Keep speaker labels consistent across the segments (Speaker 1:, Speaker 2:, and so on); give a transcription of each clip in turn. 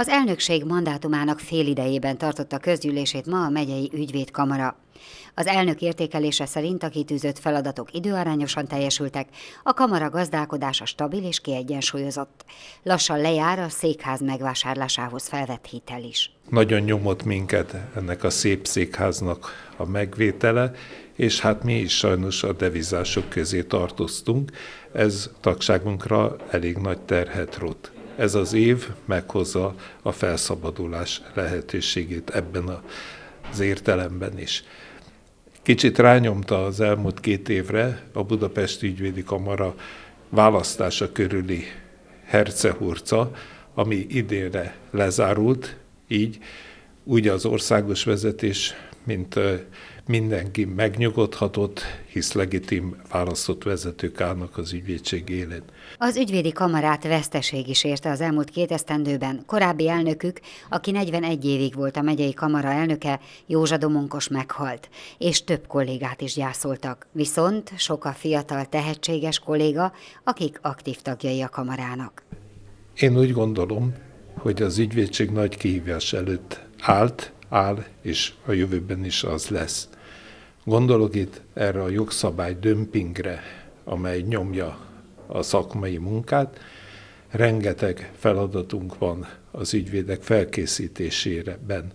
Speaker 1: Az elnökség mandátumának idejében tartotta közgyűlését ma a megyei ügyvédkamara. Az elnök értékelése szerint a kitűzött feladatok időarányosan teljesültek, a kamara gazdálkodása stabil és kiegyensúlyozott. Lassan lejár a székház megvásárlásához felvett hitel is.
Speaker 2: Nagyon nyomott minket ennek a szép székháznak a megvétele, és hát mi is sajnos a devizások közé tartoztunk. Ez tagságunkra elég nagy terhet rott ez az év meghozza a felszabadulás lehetőségét ebben az értelemben is. Kicsit rányomta az elmúlt két évre a Budapesti Ügyvédi Kamara választása körüli hercehurca, ami idénre lezárult, így úgy az országos vezetés, mint mindenki megnyugodhatott, hisz legitim választott vezetők állnak az ügyvédség élén.
Speaker 1: Az ügyvédi kamarát veszteség is érte az elmúlt két esztendőben. Korábbi elnökük, aki 41 évig volt a megyei kamara elnöke, Józsa Domonkos meghalt, és több kollégát is gyászoltak. Viszont sok a fiatal tehetséges kolléga, akik aktív tagjai a kamarának.
Speaker 2: Én úgy gondolom, hogy az ügyvédség nagy kihívás előtt állt, áll, és a jövőben is az lesz. Gondolok itt erre a jogszabály dömpingre, amely nyomja a szakmai munkát. Rengeteg feladatunk van az ügyvédek felkészítésében,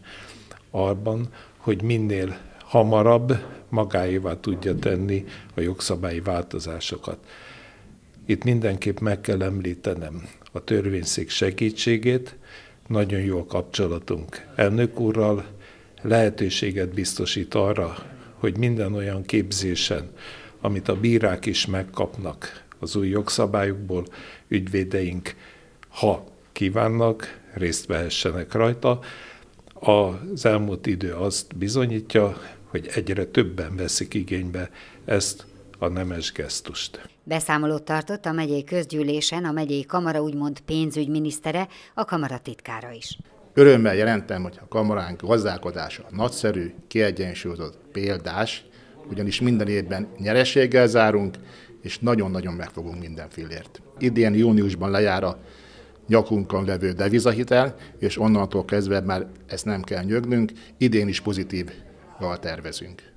Speaker 2: arban, hogy minél hamarabb magáévá tudja tenni a jogszabályi változásokat. Itt mindenképp meg kell említenem a törvényszék segítségét, nagyon jó a kapcsolatunk elnök úrral, lehetőséget biztosít arra, hogy minden olyan képzésen, amit a bírák is megkapnak az új jogszabályokból, ügyvédeink, ha kívánnak, részt vehessenek rajta. Az elmúlt idő azt bizonyítja, hogy egyre többen veszik igénybe ezt a nemes gesztust.
Speaker 1: Beszámolót tartott a megyei közgyűlésen a megyei kamara úgymond pénzügyminisztere, a kamara titkára is.
Speaker 3: Örömmel jelentem, hogy a kamaránk gazdálkodása nagyszerű, kiegyensúlyozott, példás, ugyanis minden évben nyereséggel zárunk, és nagyon-nagyon megfogunk minden fillért. Idén júniusban lejár a nyakunkon levő devizahitel, és onnantól kezdve már ezt nem kell nyögnünk, idén is pozitívval
Speaker 1: tervezünk.